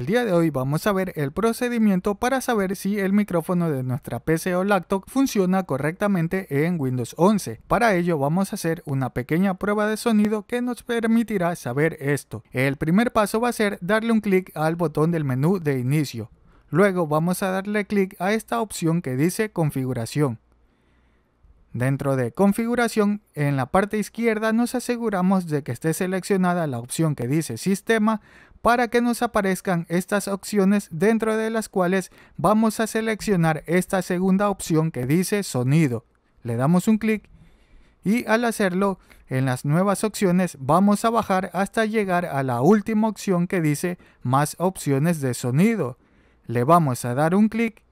El día de hoy vamos a ver el procedimiento para saber si el micrófono de nuestra PC o laptop funciona correctamente en Windows 11. Para ello vamos a hacer una pequeña prueba de sonido que nos permitirá saber esto. El primer paso va a ser darle un clic al botón del menú de inicio. Luego vamos a darle clic a esta opción que dice configuración. Dentro de configuración, en la parte izquierda nos aseguramos de que esté seleccionada la opción que dice sistema para que nos aparezcan estas opciones dentro de las cuales vamos a seleccionar esta segunda opción que dice sonido. Le damos un clic y al hacerlo en las nuevas opciones vamos a bajar hasta llegar a la última opción que dice más opciones de sonido. Le vamos a dar un clic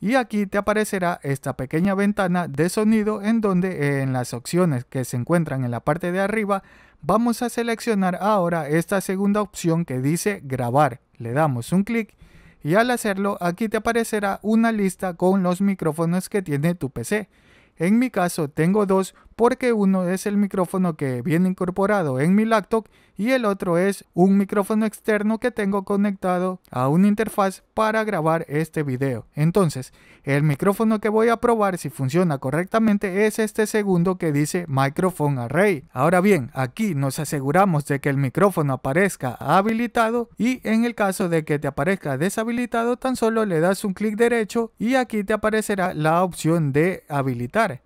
y aquí te aparecerá esta pequeña ventana de sonido en donde eh, en las opciones que se encuentran en la parte de arriba vamos a seleccionar ahora esta segunda opción que dice grabar. Le damos un clic y al hacerlo aquí te aparecerá una lista con los micrófonos que tiene tu PC. En mi caso tengo dos porque uno es el micrófono que viene incorporado en mi laptop y el otro es un micrófono externo que tengo conectado a una interfaz para grabar este video. Entonces, el micrófono que voy a probar si funciona correctamente es este segundo que dice Microphone Array. Ahora bien, aquí nos aseguramos de que el micrófono aparezca habilitado y en el caso de que te aparezca deshabilitado tan solo le das un clic derecho y aquí te aparecerá la opción de habilitar.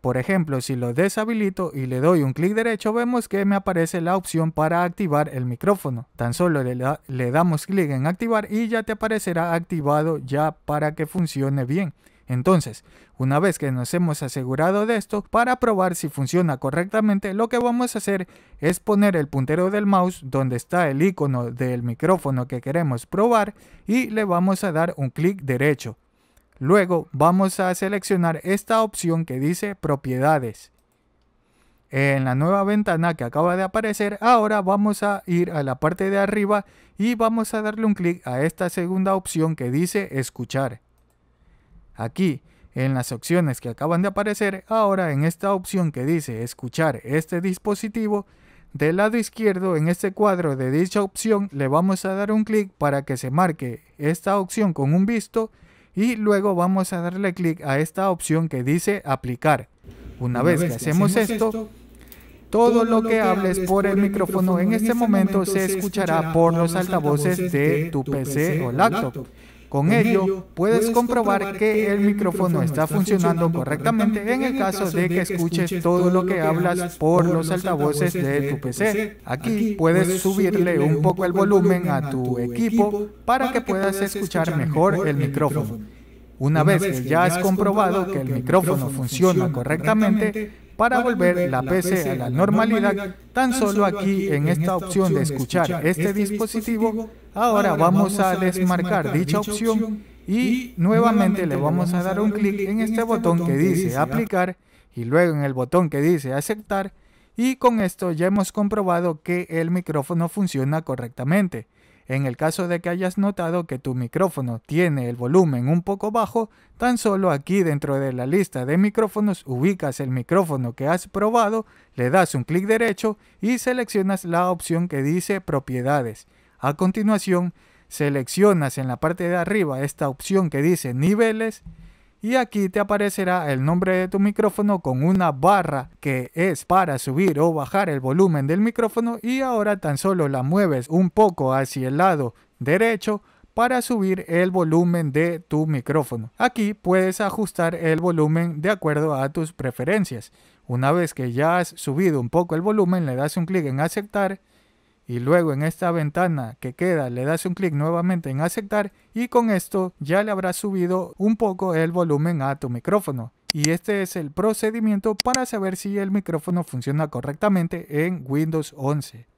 Por ejemplo, si lo deshabilito y le doy un clic derecho, vemos que me aparece la opción para activar el micrófono. Tan solo le, damos clic en activar y ya te aparecerá activado ya para que funcione bien. Entonces, una vez que nos hemos asegurado de esto, para probar si funciona correctamente, lo que vamos a hacer es poner el puntero del mouse donde está el icono del micrófono que queremos probar y le vamos a dar un clic derecho. Luego vamos a seleccionar esta opción que dice propiedades. En la nueva ventana que acaba de aparecer, ahora vamos a ir a la parte de arriba y vamos a darle un clic a esta segunda opción que dice escuchar. Aquí, en las opciones que acaban de aparecer, ahora en esta opción que dice escuchar este dispositivo, del lado izquierdo en este cuadro de dicha opción le vamos a dar un clic para que se marque esta opción con un visto y luego vamos a darle clic a esta opción que dice aplicar. Una, vez, que hacemos, esto, todo lo que hables por el micrófono este en este momento se escuchará por los altavoces de tu PC o laptop. Con, ello, puedes comprobar que el micrófono está funcionando correctamente en el caso de que escuches todo lo que hablas por los altavoces de tu PC. Aquí puedes subirle un poco el volumen a tu equipo para que puedas escuchar mejor el micrófono. Una vez que ya has comprobado que el micrófono funciona correctamente, para volver la PC a la normalidad, tan solo aquí en esta opción de escuchar este, este dispositivo, Ahora vamos a desmarcar dicha opción y nuevamente le vamos a dar un clic en este, este botón que dice aplicar y luego en el botón que dice aceptar y con esto ya hemos comprobado que el micrófono funciona correctamente. En el caso de que hayas notado que tu micrófono tiene el volumen un poco bajo, tan solo aquí dentro de la lista de micrófonos ubicas el micrófono que has probado, le das un clic derecho y seleccionas la opción que dice propiedades. A continuación, seleccionas en la parte de arriba esta opción que dice niveles y aquí te aparecerá el nombre de tu micrófono con una barra que es para subir o bajar el volumen del micrófono y ahora tan solo la mueves un poco hacia el lado derecho para subir el volumen de tu micrófono. Aquí puedes ajustar el volumen de acuerdo a tus preferencias. Una vez que ya has subido un poco el volumen, le das un clic en aceptar y luego en esta ventana que queda le das un clic nuevamente en aceptar y con esto ya le habrás subido un poco el volumen a tu micrófono. Y este es el procedimiento para saber si el micrófono funciona correctamente en Windows 11.